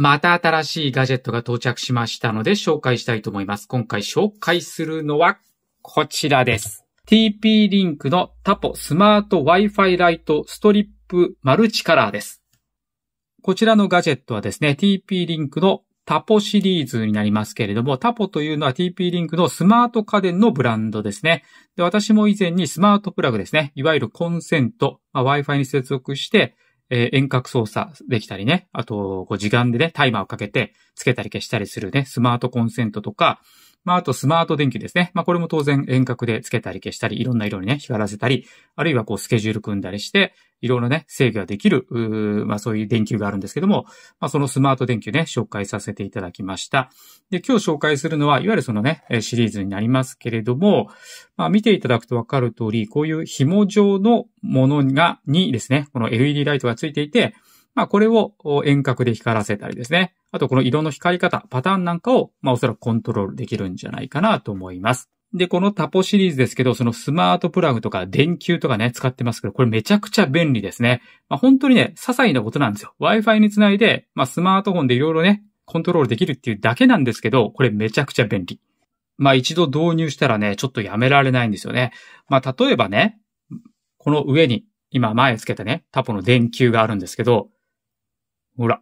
また新しいガジェットが到着しましたので紹介したいと思います。今回紹介するのはこちらです。TP l i n k のタポスマート Wi-Fi ライトストリップマルチカラーです。こちらのガジェットはですね、TP l i n k のタポシリーズになりますけれども、タポというのは TP l i n k のスマート家電のブランドですね。で私も以前にスマートプラグですね、いわゆるコンセント、まあ、Wi-Fi に接続して、えー、遠隔操作できたりね、あと、こう時間でね、タイマーをかけてつけたり消したりするね、スマートコンセントとか、まあ、あとスマート電球ですね。まあ、これも当然遠隔でつけたり消したり、いろんな色にね、光らせたり、あるいはこうスケジュール組んだりして、いろいろね、制御ができる、まあ、そういう電球があるんですけども、まあ、そのスマート電球ね、紹介させていただきました。で、今日紹介するのは、いわゆるそのね、シリーズになりますけれども、まあ、見ていただくとわかる通り、こういう紐状のものが、にですね、この LED ライトがついていて、まあ、これを遠隔で光らせたりですね。あと、この色の光り方、パターンなんかを、まあ、おそらくコントロールできるんじゃないかなと思います。で、このタポシリーズですけど、そのスマートプラグとか電球とかね、使ってますけど、これめちゃくちゃ便利ですね。まあ、本当にね、些細なことなんですよ。Wi-Fi につないで、まあ、スマートフォンでいろいろね、コントロールできるっていうだけなんですけど、これめちゃくちゃ便利。まあ、一度導入したらね、ちょっとやめられないんですよね。まあ、例えばね、この上に、今前つけたね、タポの電球があるんですけど、ほら。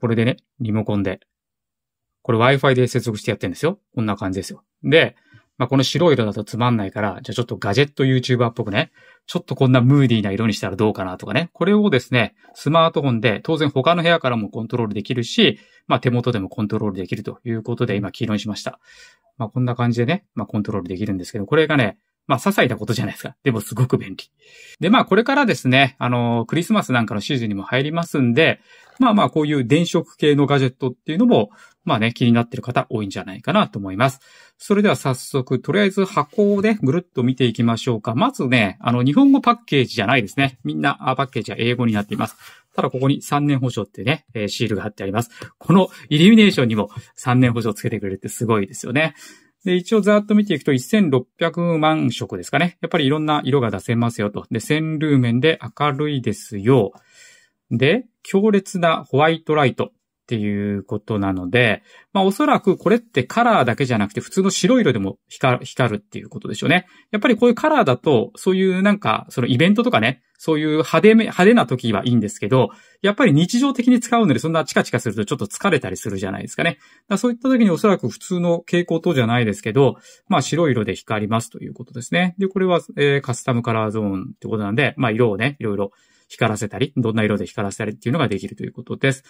これでね、リモコンで。これ Wi-Fi で接続してやってんですよ。こんな感じですよ。で、まあ、この白い色だとつまんないから、じゃあちょっとガジェット YouTuber っぽくね、ちょっとこんなムーディーな色にしたらどうかなとかね。これをですね、スマートフォンで当然他の部屋からもコントロールできるし、まあ、手元でもコントロールできるということで今黄色にしました。まあ、こんな感じでね、まあ、コントロールできるんですけど、これがね、まあ、些細なことじゃないですか。でもすごく便利。で、まあ、これからですね、あの、クリスマスなんかのシーズンにも入りますんで、まあまあ、こういう電飾系のガジェットっていうのも、まあね、気になってる方多いんじゃないかなと思います。それでは早速、とりあえず箱をね、ぐるっと見ていきましょうか。まずね、あの、日本語パッケージじゃないですね。みんな、パッケージは英語になっています。ただここに3年保証ってね、えー、シールが貼ってあります。このイルミネーションにも3年保証つけてくれるってすごいですよね。で、一応ざーっと見ていくと1600万色ですかね。やっぱりいろんな色が出せますよと。で、線ルーメンで明るいですよ。で、強烈なホワイトライト。っていうことなので、まあおそらくこれってカラーだけじゃなくて普通の白色でも光る、光るっていうことでしょうね。やっぱりこういうカラーだと、そういうなんか、そのイベントとかね、そういう派手め、派手な時はいいんですけど、やっぱり日常的に使うのでそんなチカチカするとちょっと疲れたりするじゃないですかね。だそういった時におそらく普通の蛍光灯じゃないですけど、まあ白色で光りますということですね。で、これは、えー、カスタムカラーゾーンってことなんで、まあ色をね、いろいろ光らせたり、どんな色で光らせたりっていうのができるということです。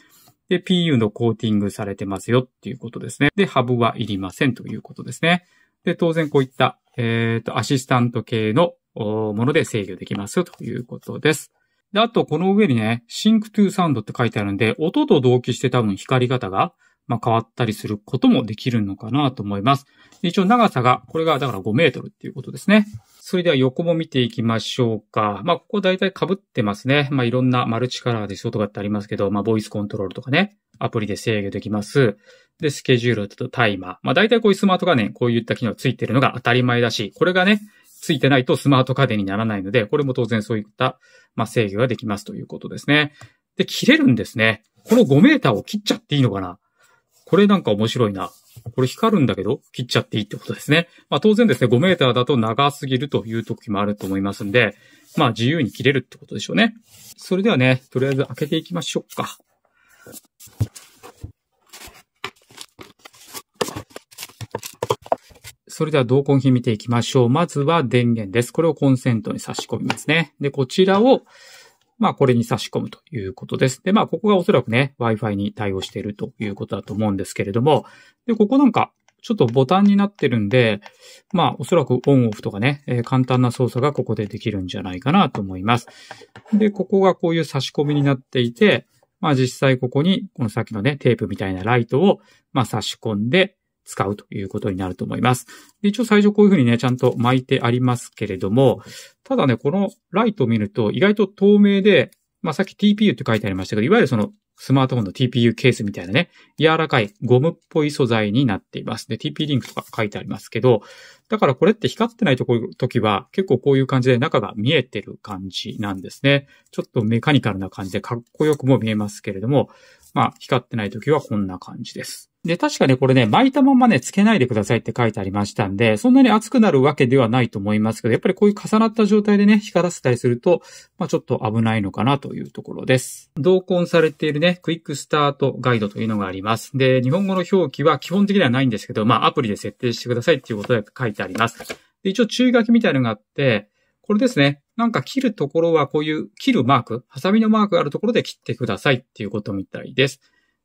で、PU のコーティングされてますよっていうことですね。で、ハブはいりませんということですね。で、当然こういった、えっ、ー、と、アシスタント系のもので制御できますよということです。で、あと、この上にね、Sync to Sound って書いてあるんで、音と同期して多分光り方が、まあ、変わったりすることもできるのかなと思います。一応長さが、これがだから5メートルっていうことですね。それでは横も見ていきましょうか。まあ、ここ大体被ってますね。まあ、いろんなマルチカラーで外がとかってありますけど、まあ、ボイスコントロールとかね、アプリで制御できます。で、スケジュールとタイマー。まあ、大体こういうスマート家電、こういった機能ついてるのが当たり前だし、これがね、ついてないとスマート家電にならないので、これも当然そういった、まあ、制御ができますということですね。で、切れるんですね。この5メーターを切っちゃっていいのかなこれなんか面白いな。これ光るんだけど、切っちゃっていいってことですね。まあ当然ですね、5メーターだと長すぎるという時もあると思いますんで、まあ自由に切れるってことでしょうね。それではね、とりあえず開けていきましょうか。それでは同梱品見ていきましょう。まずは電源です。これをコンセントに差し込みますね。で、こちらを、まあ、これに差し込むということです。で、まあ、ここがおそらくね、Wi-Fi に対応しているということだと思うんですけれども、で、ここなんか、ちょっとボタンになってるんで、まあ、おそらくオンオフとかね、えー、簡単な操作がここでできるんじゃないかなと思います。で、ここがこういう差し込みになっていて、まあ実際ここに、このさっきのね、テープみたいなライトを、まあ差し込んで、使うということになると思います。一応最初こういうふうにね、ちゃんと巻いてありますけれども、ただね、このライトを見ると意外と透明で、まあ、さっき TPU って書いてありましたけど、いわゆるそのスマートフォンの TPU ケースみたいなね、柔らかいゴムっぽい素材になっています。で、TP リンクとか書いてありますけど、だからこれって光ってないとこ時は結構こういう感じで中が見えてる感じなんですね。ちょっとメカニカルな感じでかっこよくも見えますけれども、まあ光ってない時はこんな感じです。で、確かね、これね、巻いたままね、つけないでくださいって書いてありましたんで、そんなに熱くなるわけではないと思いますけど、やっぱりこういう重なった状態でね、光らせたりすると、まあ、ちょっと危ないのかなというところです。同梱されているね、クイックスタートガイドというのがあります。で、日本語の表記は基本的にはないんですけど、まあ、アプリで設定してくださいっていうことで書いてあります。で、一応注意書きみたいなのがあって、これですね。なんか切るところはこういう切るマーク、ハサミのマークがあるところで切ってくださいっていうことみたいです。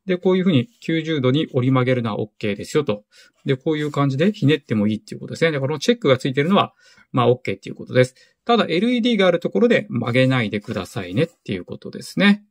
で、こういうふうに90度に折り曲げるのは OK ですよと。で、こういう感じでひねってもいいっていうことですね。で、このチェックがついてるのは、まあ OK っていうことです。ただ LED があるところで曲げないでくださいねっていうことですね。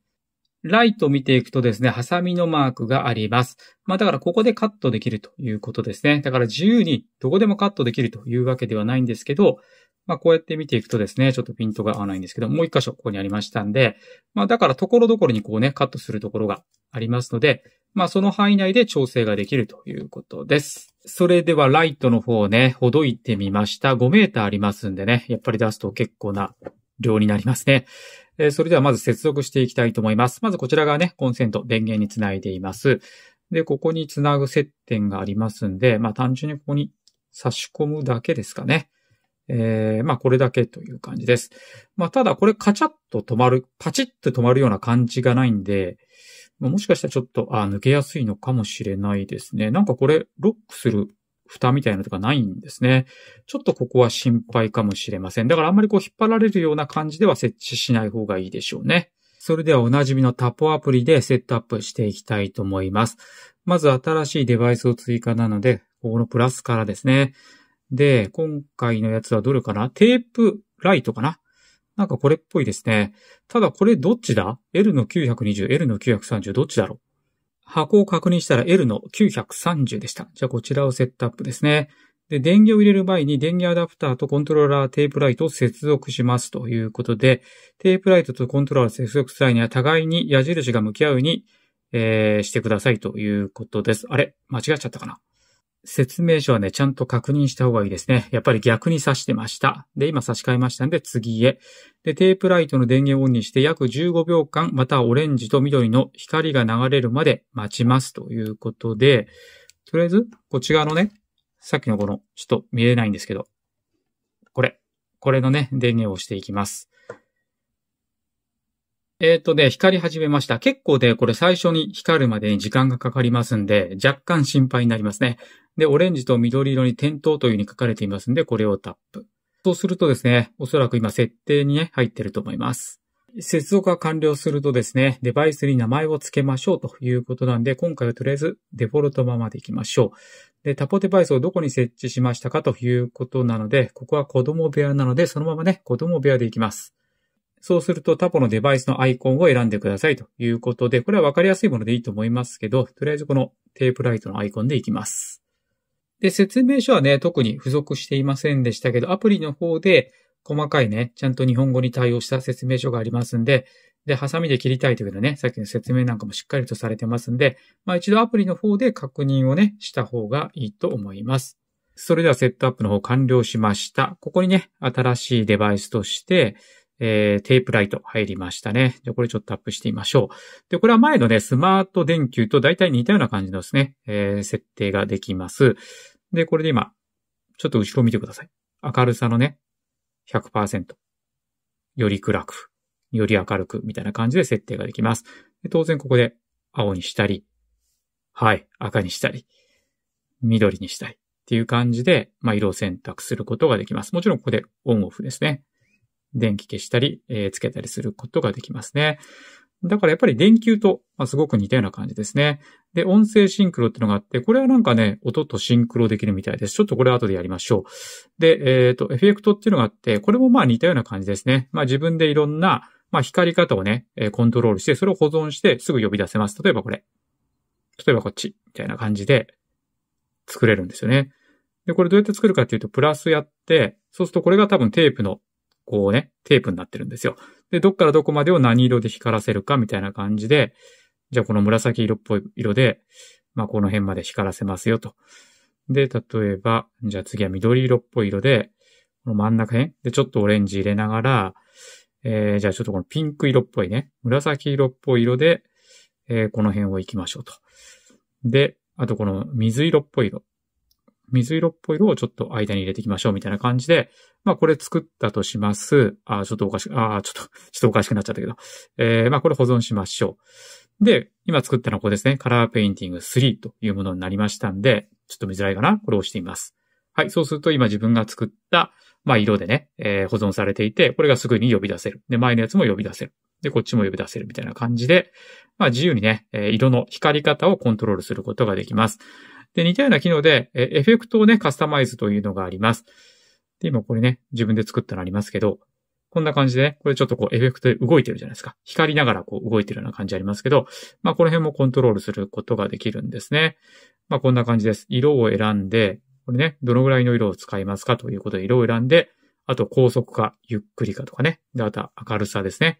ライトを見ていくとですね、ハサミのマークがあります。まあだからここでカットできるということですね。だから自由にどこでもカットできるというわけではないんですけど、まあ、こうやって見ていくとですね、ちょっとピントが合わないんですけど、もう一箇所ここにありましたんで、まあ、だからところどころにこうね、カットするところがありますので、まあ、その範囲内で調整ができるということです。それではライトの方をね、ほどいてみました。5メーターありますんでね、やっぱり出すと結構な量になりますね。えー、それではまず接続していきたいと思います。まずこちらがね、コンセント、電源につないでいます。で、ここにつなぐ接点がありますんで、まあ単純にここに差し込むだけですかね。えー、まあこれだけという感じです。まあただこれカチャッと止まる、パチッと止まるような感じがないんで、もしかしたらちょっと、あ、抜けやすいのかもしれないですね。なんかこれ、ロックする蓋みたいなのとかないんですね。ちょっとここは心配かもしれません。だからあんまりこう引っ張られるような感じでは設置しない方がいいでしょうね。それではおなじみのタポアプリでセットアップしていきたいと思います。まず新しいデバイスを追加なので、ここのプラスからですね。で、今回のやつはどれかなテープライトかななんかこれっぽいですね。ただこれどっちだ ?L の920、L の930どっちだろう箱を確認したら L の930でした。じゃあこちらをセットアップですね。で、電源を入れる前に電源アダプターとコントローラーテープライトを接続しますということで、テープライトとコントローラー接続する際には互いに矢印が向き合うに、えー、してくださいということです。あれ間違っちゃったかな説明書はね、ちゃんと確認した方がいいですね。やっぱり逆に刺してました。で、今差し替えましたんで次へ。で、テープライトの電源をオンにして約15秒間、またオレンジと緑の光が流れるまで待ちますということで、とりあえず、こっち側のね、さっきのこの、ちょっと見えないんですけど、これ、これのね、電源を押していきます。えっ、ー、とね、光り始めました。結構ね、これ最初に光るまでに時間がかかりますんで、若干心配になりますね。で、オレンジと緑色に点灯というふうに書かれていますので、これをタップ。そうするとですね、おそらく今設定にね、入ってると思います。接続が完了するとですね、デバイスに名前を付けましょうということなんで、今回はとりあえずデフォルトままでいきましょう。で、タポデバイスをどこに設置しましたかということなので、ここは子供部屋なので、そのままね、子供部屋でいきます。そうするとタポのデバイスのアイコンを選んでくださいということで、これはわかりやすいものでいいと思いますけど、とりあえずこのテープライトのアイコンでいきます。で、説明書はね、特に付属していませんでしたけど、アプリの方で細かいね、ちゃんと日本語に対応した説明書がありますんで、で、ハサミで切りたいというかね、さっきの説明なんかもしっかりとされてますんで、まあ一度アプリの方で確認をね、した方がいいと思います。それではセットアップの方完了しました。ここにね、新しいデバイスとして、えー、テープライト入りましたね。じゃこれちょっとアップしてみましょう。で、これは前のね、スマート電球と大体似たような感じのですね、えー、設定ができます。で、これで今、ちょっと後ろ見てください。明るさのね、100%。より暗く、より明るく、みたいな感じで設定ができます。当然ここで青にしたり、はい、赤にしたり、緑にしたりっていう感じで、まあ、色を選択することができます。もちろんここでオンオフですね。電気消したり、えー、つけたりすることができますね。だからやっぱり電球と、まあ、すごく似たような感じですね。で、音声シンクロっていうのがあって、これはなんかね、音とシンクロできるみたいです。ちょっとこれ後でやりましょう。で、えっ、ー、と、エフェクトっていうのがあって、これもまあ似たような感じですね。まあ自分でいろんな、まあ光り方をね、コントロールして、それを保存してすぐ呼び出せます。例えばこれ。例えばこっち。みたいな感じで作れるんですよね。で、これどうやって作るかっていうと、プラスやって、そうするとこれが多分テープのこうね、テープになってるんですよ。で、どっからどこまでを何色で光らせるかみたいな感じで、じゃあこの紫色っぽい色で、まあこの辺まで光らせますよと。で、例えば、じゃあ次は緑色っぽい色で、この真ん中辺でちょっとオレンジ入れながら、えー、じゃあちょっとこのピンク色っぽいね、紫色っぽい色で、えー、この辺を行きましょうと。で、あとこの水色っぽい色。水色っぽい色をちょっと間に入れていきましょうみたいな感じで、まあこれ作ったとします。あ、ちょっとおかしく、あ、ちょっと、ちょっとおかしくなっちゃったけど。えー、まあこれ保存しましょう。で、今作ったのはこれですね。カラーペインティング3というものになりましたんで、ちょっと見づらいかなこれを押してみます。はい、そうすると今自分が作った、まあ色でね、えー、保存されていて、これがすぐに呼び出せる。で、前のやつも呼び出せる。で、こっちも呼び出せるみたいな感じで、まあ自由にね、えー、色の光り方をコントロールすることができます。で、似たような機能で、えエフェクトをね、カスタマイズというのがあります。で、今これね、自分で作ったのありますけど、こんな感じでね、これちょっとこうエフェクトで動いてるじゃないですか。光りながらこう動いてるような感じありますけど、まあこの辺もコントロールすることができるんですね。まあこんな感じです。色を選んで、これね、どのぐらいの色を使いますかということで色を選んで、あと高速かゆっくりかとかね。で、あと明るさですね。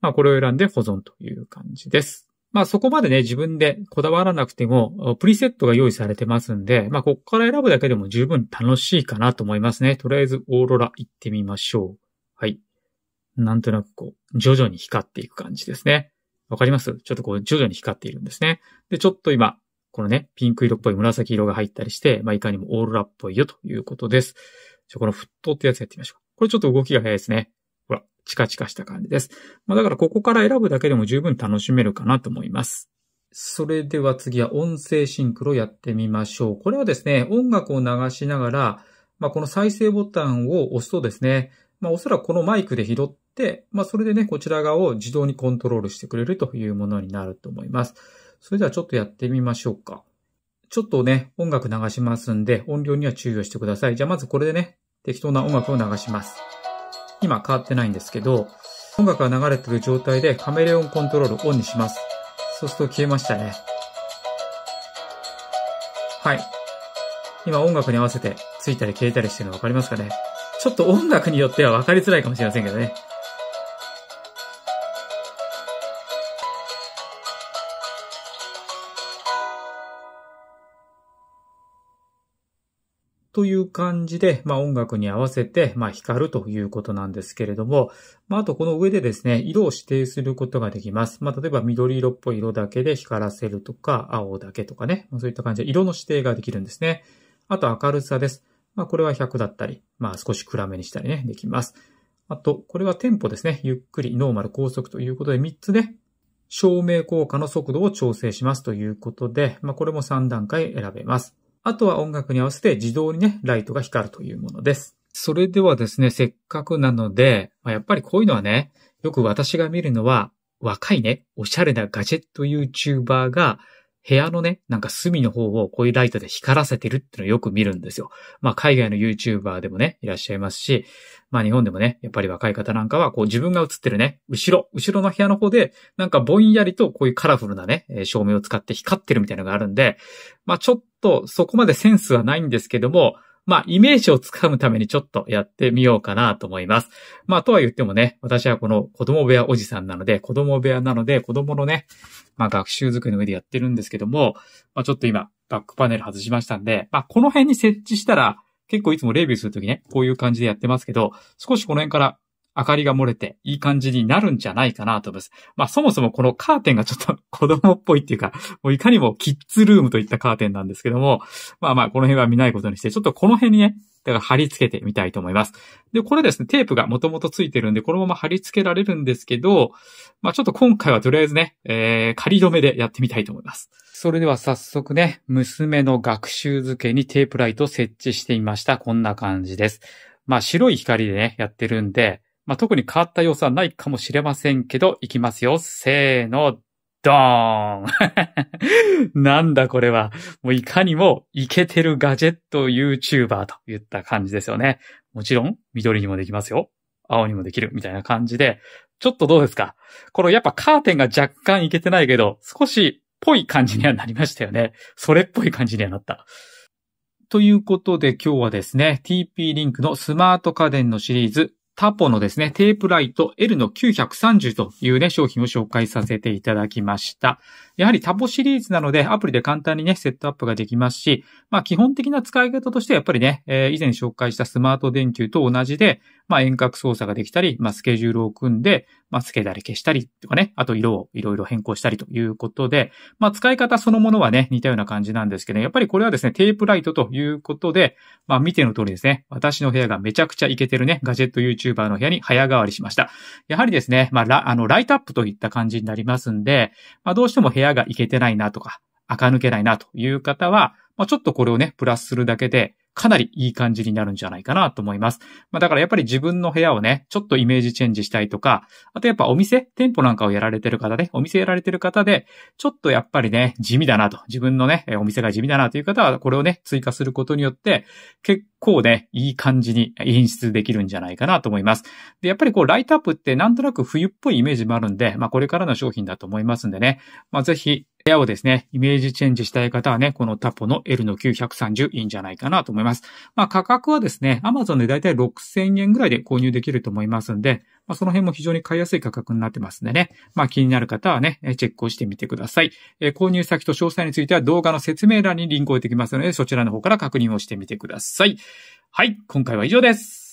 まあこれを選んで保存という感じです。まあそこまでね、自分でこだわらなくても、プリセットが用意されてますんで、まあこっから選ぶだけでも十分楽しいかなと思いますね。とりあえずオーロラ行ってみましょう。はい。なんとなくこう、徐々に光っていく感じですね。わかりますちょっとこう、徐々に光っているんですね。で、ちょっと今、このね、ピンク色っぽい紫色が入ったりして、まあいかにもオーロラっぽいよということです。じゃこの沸騰ってやつやってみましょう。これちょっと動きが早いですね。チカチカした感じです。まあ、だからここから選ぶだけでも十分楽しめるかなと思います。それでは次は音声シンクロやってみましょう。これはですね、音楽を流しながら、まあ、この再生ボタンを押すとですね、まあ、おそらくこのマイクで拾って、まあ、それでね、こちら側を自動にコントロールしてくれるというものになると思います。それではちょっとやってみましょうか。ちょっとね、音楽流しますんで、音量には注意をしてください。じゃあまずこれでね、適当な音楽を流します。今変わってないんですけど、音楽が流れてる状態でカメレオンコントロールオンにします。そうすると消えましたね。はい。今音楽に合わせてついたり消えたりしてるの分かりますかねちょっと音楽によっては分かりづらいかもしれませんけどね。という感じで、まあ、音楽に合わせて、まあ、光るということなんですけれども、まあ、あとこの上でですね、色を指定することができます。まあ、例えば緑色っぽい色だけで光らせるとか、青だけとかね、まあ、そういった感じで色の指定ができるんですね。あと明るさです。まあ、これは100だったり、まあ、少し暗めにしたりね、できます。あと、これはテンポですね。ゆっくり、ノーマル、高速ということで3つね、照明効果の速度を調整しますということで、まあ、これも3段階選べます。あとは音楽に合わせて自動にね、ライトが光るというものです。それではですね、せっかくなので、まあ、やっぱりこういうのはね、よく私が見るのは、若いね、おしゃれなガジェット YouTuber が部屋のね、なんか隅の方をこういうライトで光らせてるってのをよく見るんですよ。まあ海外の YouTuber でもね、いらっしゃいますし、まあ日本でもね、やっぱり若い方なんかはこう自分が映ってるね、後ろ、後ろの部屋の方で、なんかぼんやりとこういうカラフルなね、照明を使って光ってるみたいなのがあるんで、まあちょっとそこまでセンスはないんですけども、まあ、イメージをつかむためにちょっとやってみようかなと思います。まあ、とは言ってもね、私はこの子供部屋おじさんなので、子供部屋なので、子供のね、まあ、学習机りの上でやってるんですけども、まあ、ちょっと今、バックパネル外しましたんで、まあ、この辺に設置したら、結構いつもレビューするときね、こういう感じでやってますけど、少しこの辺から明かりが漏れていい感じになるんじゃないかなと思います。まあそもそもこのカーテンがちょっと 子供っぽいっていうか、もういかにもキッズルームといったカーテンなんですけども、まあまあこの辺は見ないことにして、ちょっとこの辺にね、だから貼り付けてみたいと思います。で、これですね、テープがもともとついてるんで、このまま貼り付けられるんですけど、まあちょっと今回はとりあえずね、えー、仮止めでやってみたいと思います。それでは早速ね、娘の学習付けにテープライトを設置してみました。こんな感じです。まあ白い光でね、やってるんで、まあ、特に変わった要素はないかもしれませんけど、いきますよ。せーの、ドーン なんだこれは。もういかにもイケてるガジェット YouTuber といった感じですよね。もちろん、緑にもできますよ。青にもできるみたいな感じで、ちょっとどうですかこのやっぱカーテンが若干いけてないけど、少しぽい感じにはなりましたよね。それっぽい感じにはなった。ということで今日はですね、TP リンクのスマート家電のシリーズタポのですね、テープライト L の930というね、商品を紹介させていただきました。やはりタポシリーズなので、アプリで簡単にね、セットアップができますし、まあ基本的な使い方としてはやっぱりね、えー、以前紹介したスマート電球と同じで、まあ遠隔操作ができたり、まあスケジュールを組んで、まあつけたり消したりとかね、あと色をいろいろ変更したりということで、まあ使い方そのものはね、似たような感じなんですけど、ね、やっぱりこれはですね、テープライトということで、まあ見ての通りですね、私の部屋がめちゃくちゃイケてるね、ガジェット YouTube YouTuber の部屋に早変わりしました。やはりですね、まあ、ラあのライトアップといった感じになりますんで、まあ、どうしても部屋がいけてないなとか、垢抜けないなという方は、まあ、ちょっとこれをね、プラスするだけで、かなりいい感じになるんじゃないかなと思います。まあ、だからやっぱり自分の部屋をね、ちょっとイメージチェンジしたいとか、あとやっぱお店、店舗なんかをやられてる方で、ね、お店やられてる方で、ちょっとやっぱりね、地味だなと、自分のね、お店が地味だなという方は、これをね、追加することによって、結構ね、いい感じに演出できるんじゃないかなと思います。で、やっぱりこう、ライトアップってなんとなく冬っぽいイメージもあるんで、まあこれからの商品だと思いますんでね、まあぜひ、部屋をですね、イメージチェンジしたい方はね、このタポの L の930いいんじゃないかなと思います。まあ価格はですね、Amazon でだいたい6000円ぐらいで購入できると思いますんで、まあ、その辺も非常に買いやすい価格になってますんでね。まあ、気になる方はね、チェックをしてみてください。えー、購入先と詳細については動画の説明欄にリンクを置いてきますので、そちらの方から確認をしてみてください。はい、今回は以上です。